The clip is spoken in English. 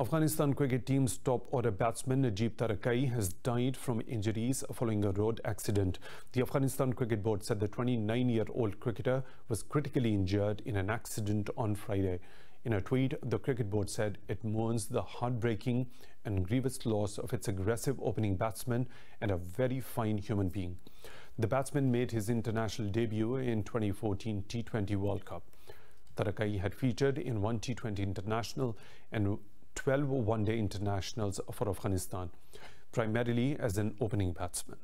Afghanistan cricket team's top order batsman Najib Tarakai has died from injuries following a road accident. The Afghanistan Cricket Board said the 29-year-old cricketer was critically injured in an accident on Friday. In a tweet, the Cricket Board said it mourns the heartbreaking and grievous loss of its aggressive opening batsman and a very fine human being. The batsman made his international debut in 2014 T20 World Cup. Tarakai had featured in one T20 international and 12 one-day internationals for Afghanistan, primarily as an opening batsman.